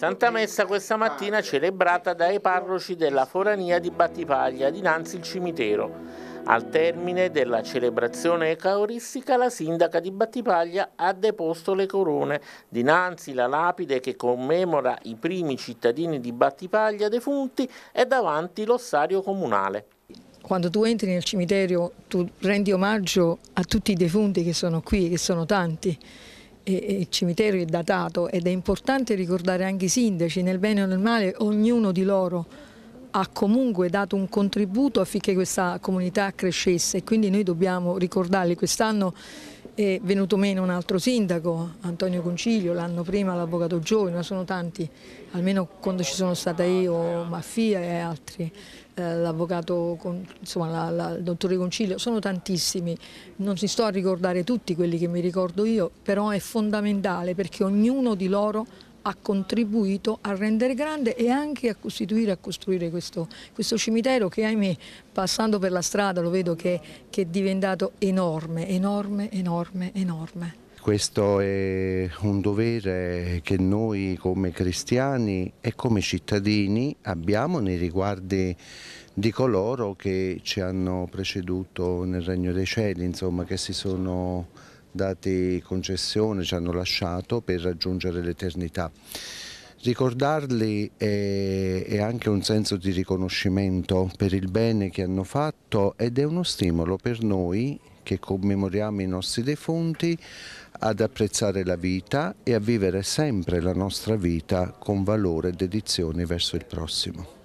Santa Messa questa mattina celebrata dai parroci della forania di Battipaglia dinanzi il cimitero. Al termine della celebrazione eucaristica la sindaca di Battipaglia ha deposto le corone dinanzi la lapide che commemora i primi cittadini di Battipaglia defunti e davanti l'ossario comunale. Quando tu entri nel cimitero tu rendi omaggio a tutti i defunti che sono qui, che sono tanti il cimitero è datato ed è importante ricordare anche i sindaci, nel bene o nel male, ognuno di loro ha comunque dato un contributo affinché questa comunità crescesse e quindi noi dobbiamo ricordarli quest'anno è venuto meno un altro sindaco, Antonio Concilio, l'anno prima l'avvocato Giovine, ma sono tanti, almeno quando ci sono stata io, Maffia e altri, eh, l'avvocato, insomma la, la, il dottore Concilio, sono tantissimi, non si sto a ricordare tutti quelli che mi ricordo io, però è fondamentale perché ognuno di loro ha contribuito a rendere grande e anche a costituire, a costruire questo, questo cimitero che ahimè passando per la strada lo vedo che, che è diventato enorme, enorme, enorme, enorme. Questo è un dovere che noi come cristiani e come cittadini abbiamo nei riguardi di coloro che ci hanno preceduto nel Regno dei Cieli, insomma, che si sono dati concessione, ci hanno lasciato per raggiungere l'eternità. Ricordarli è, è, anche un senso di riconoscimento per il bene che hanno fatto ed è uno stimolo per noi che commemoriamo i nostri defunti ad apprezzare la vita e a vivere sempre la nostra vita con valore e dedizione verso il prossimo.